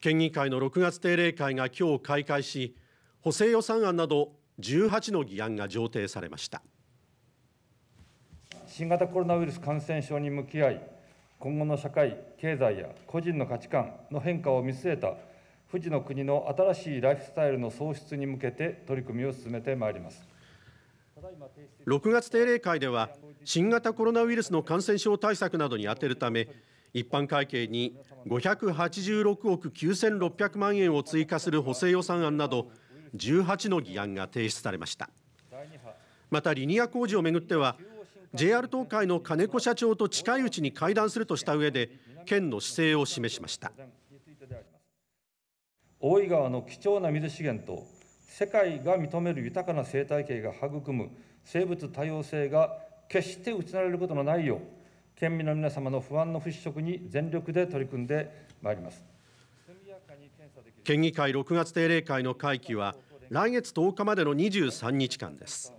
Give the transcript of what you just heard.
県議会の6月定例会が今日開会し補正予算案など18の議案が上呈されました新型コロナウイルス感染症に向き合い今後の社会経済や個人の価値観の変化を見据えた富士の国の新しいライフスタイルの創出に向けて取り組みを進めてまいります6月定例会では新型コロナウイルスの感染症対策などに充てるため一般会計に586億9600万円を追加する補正予算案など18の議案が提出されましたまたリニア工事をめぐっては JR 東海の金子社長と近いうちに会談するとした上で県の姿勢を示しました大井川の貴重な水資源と世界が認める豊かな生態系が育む生物多様性が決して失われることのないよう県民の皆様の不安の払拭に全力で取り組んでまいります県議会6月定例会の会期は来月10日までの23日間です